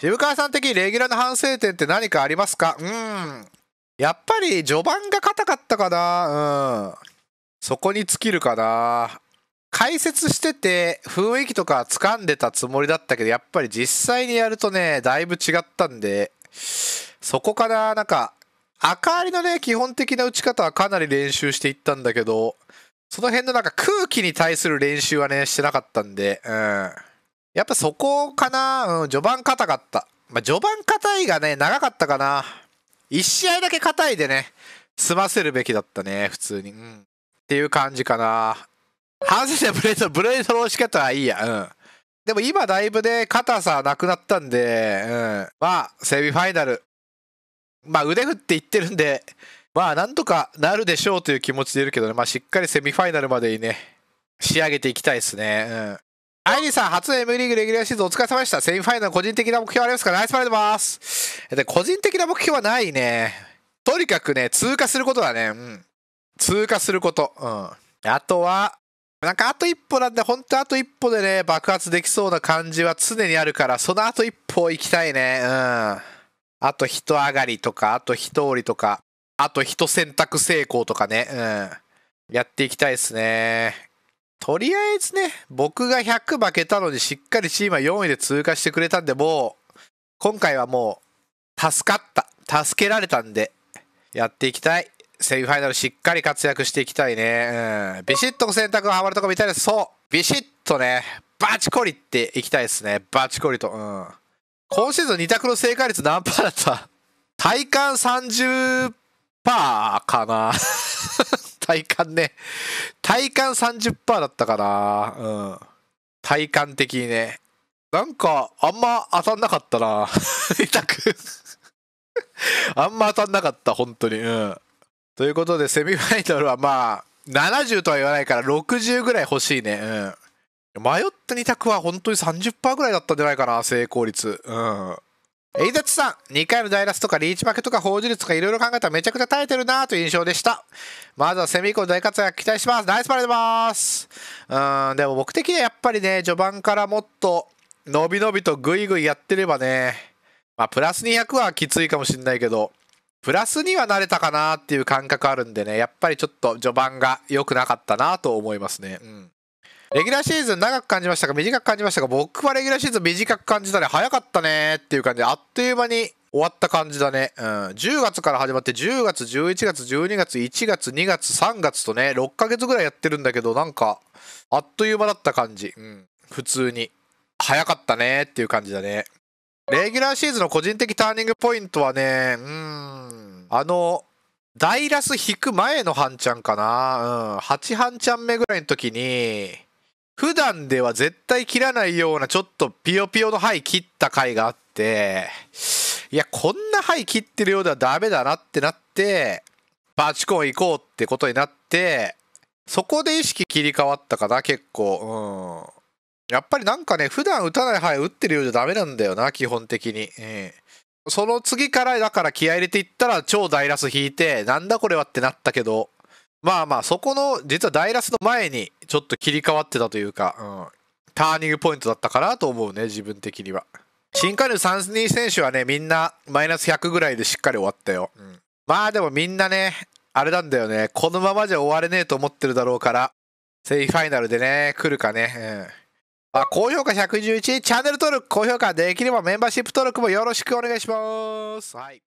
渋川さん的レギュラーの反省点って何かありますかうん。やっぱり序盤が硬かったかな。うん。そこに尽きるかな。解説してて雰囲気とか掴んでたつもりだったけど、やっぱり実際にやるとね、だいぶ違ったんで、そこかな。なんか、赤ありのね、基本的な打ち方はかなり練習していったんだけど、その辺のなんか空気に対する練習はね、してなかったんで、うん。やっぱそこかな、うん、序盤硬かった。まあ、序盤硬いがね、長かったかな。1試合だけ硬いでね、済ませるべきだったね、普通に。うん、っていう感じかな。反省点ブレード、ブレードの押し方はいいや。うん。でも今だいぶね、硬さなくなったんで、うん。まあ、セミファイナル。まあ、腕振っていってるんで、まあ、なんとかなるでしょうという気持ちでいるけどね、まあ、しっかりセミファイナルまでにね、仕上げていきたいですね。うん。アイリーさん、初の M リーグレギュラーシーズンお疲れ様でした。セミファイナル個人的な目標ありますかナイスパレードます。で、個人的な目標はないね。とにかくね、通過することだね。うん。通過すること。うん。あとは、なんかあと一歩なんで、ほんとあと一歩でね、爆発できそうな感じは常にあるから、そのあと一歩行きたいね。うん。あと一上がりとか、あと一折りとか、あと一選択成功とかね。うん。やっていきたいですね。とりあえずね、僕が100負けたのにしっかりチームは4位で通過してくれたんで、もう、今回はもう、助かった。助けられたんで、やっていきたい。セミファイナルしっかり活躍していきたいね。うん。ビシッと選択がハマるとこ見たいです。そう。ビシッとね、バチコリっていきたいですね。バチコリと。うん。今シーズン2択の正解率何パーだった体感30%かな。体感ね。体感30%だったかな。うん。体感的にね。なんか、あんま当たんなかったな。痛くあんま当たんなかった、本当に。うん。ということで、セミファイナルはまあ、70とは言わないから60ぐらい欲しいね。うん。迷った2択は本当に30%ぐらいだったんじゃないかな、成功率。うん。エイザチさん、2回のダイラスとかリーチ負けとか法事率とかいろいろ考えたらめちゃくちゃ耐えてるなという印象でした。まずはセミ以降大活躍期待します。ナイスパレーますうん、でも僕的にはやっぱりね、序盤からもっと伸び伸びとグイグイやってればね、まあプラス200はきついかもしんないけど、プラスには慣れたかなっていう感覚あるんでね、やっぱりちょっと序盤が良くなかったなと思いますね。うんレギュラーシーズン長く感じましたか短く感じましたか僕はレギュラーシーズン短く感じたね。早かったねーっていう感じで、あっという間に終わった感じだね。うん。10月から始まって、10月、11月、12月、1月、2月、3月とね、6ヶ月ぐらいやってるんだけど、なんか、あっという間だった感じ。うん。普通に。早かったねーっていう感じだね。レギュラーシーズンの個人的ターニングポイントはね、うーん。あの、ダイラス引く前の半ちゃんかな。うん。8半ちゃん目ぐらいの時に、普段では絶対切らないようなちょっとピヨピヨの灰切った回があって、いや、こんな灰切ってるようではダメだなってなって、バチコン行こうってことになって、そこで意識切り替わったかな、結構。うん。やっぱりなんかね、普段打たない範囲打ってるようじゃダメなんだよな、基本的に。え、うん、その次から、だから気合入れていったら超大ラス引いて、なんだこれはってなったけど、まあまあ、そこの、実はダイラスの前にちょっと切り替わってたというか、うん、ターニングポイントだったかなと思うね、自分的には。新加入ニー選手はね、みんなマイナス100ぐらいでしっかり終わったよ。うん、まあでもみんなね、あれなんだよね、このままじゃ終われねえと思ってるだろうから、セミファイナルでね、来るかね。うんあ高評価111、チャンネル登録、高評価できればメンバーシップ登録もよろしくお願いします。はい